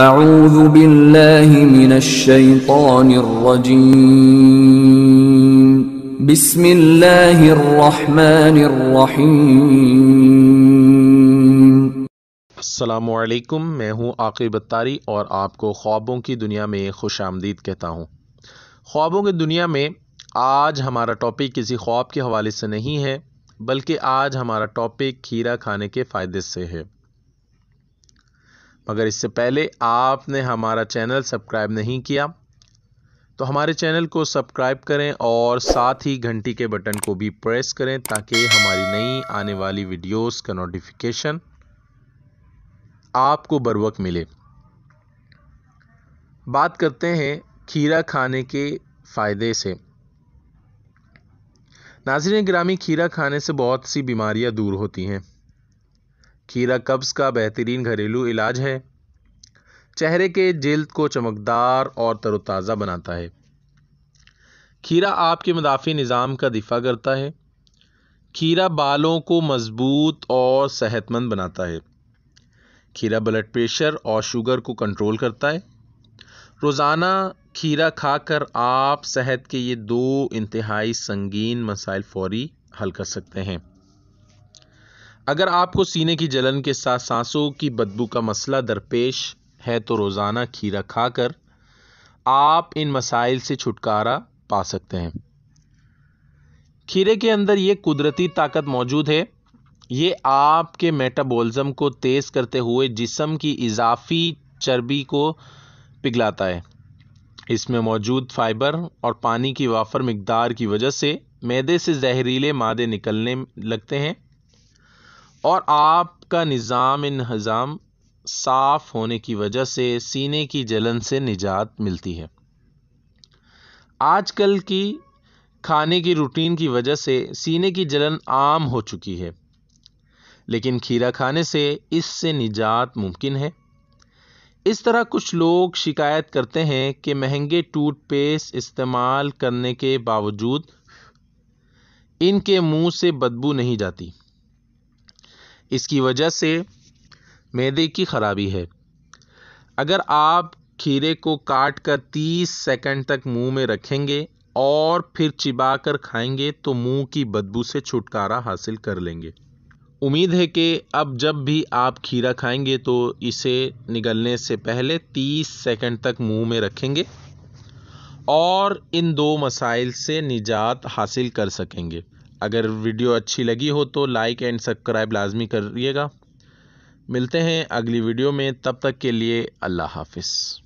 أعوذ بالله من الشيطان الرجيم بسم الله الرحمن الرحيم असलकुम मैं हूँ आकिब अतारी और आपको ख्वाबों की दुनिया में खुश आमदीद कहता हूँ ख्वाबों की दुनिया में आज हमारा टॉपिक किसी ख्वाब के हवाले से नहीं है बल्कि आज हमारा टॉपिक खीरा खाने के फ़ायदे से है मगर इससे पहले आपने हमारा चैनल सब्सक्राइब नहीं किया तो हमारे चैनल को सब्सक्राइब करें और साथ ही घंटी के बटन को भी प्रेस करें ताकि हमारी नई आने वाली वीडियोस का नोटिफिकेशन आपको बर मिले बात करते हैं खीरा खाने के फ़ायदे से नाजरन ग्रामी खीरा खाने से बहुत सी बीमारियां दूर होती हैं खीरा कब्ज़ का बेहतरीन घरेलू इलाज है चेहरे के जल्द को चमकदार और तरोताज़ा बनाता है खीरा आपके मदाफ़ी निज़ाम का दिफा करता है खीरा बालों को मज़बूत और सेहतमंद बनाता है खीरा ब्लड प्रेशर और शुगर को कंट्रोल करता है रोज़ाना खीरा खाकर आप सेहत के ये दो इंतहाई संगीन मसाइल फौरी हल कर सकते हैं अगर आपको सीने की जलन के साथ सांसों की बदबू का मसला दरपेश है तो रोज़ाना खीरा खाकर आप इन मसाइल से छुटकारा पा सकते हैं खीरे के अंदर ये कुदरती ताकत मौजूद है ये आपके मेटाबॉलिज्म को तेज़ करते हुए जिसम की इजाफी चर्बी को पिघलाता है इसमें मौजूद फाइबर और पानी की वाफर मकदार की वजह से मैदे से जहरीले मादे निकलने लगते हैं और आपका निज़ाम हज़ाम साफ़ होने की वजह से सीने की जलन से निजात मिलती है आजकल की खाने की रूटीन की वजह से सीने की जलन आम हो चुकी है लेकिन खीरा खाने से इससे निजात मुमकिन है इस तरह कुछ लोग शिकायत करते हैं कि महंगे टूथपेस्ट इस्तेमाल करने के बावजूद इनके मुंह से बदबू नहीं जाती इसकी वजह से मैदे की ख़राबी है अगर आप खीरे को काट कर तीस सेकंड तक मुंह में रखेंगे और फिर चिबा कर खाएंगे तो मुंह की बदबू से छुटकारा हासिल कर लेंगे उम्मीद है कि अब जब भी आप खीरा खाएंगे तो इसे निगलने से पहले तीस सेकंड तक मुंह में रखेंगे और इन दो मसाइल से निजात हासिल कर सकेंगे अगर वीडियो अच्छी लगी हो तो लाइक एंड सब्सक्राइब लाजमी करिएगा मिलते हैं अगली वीडियो में तब तक के लिए अल्लाह हाफिज़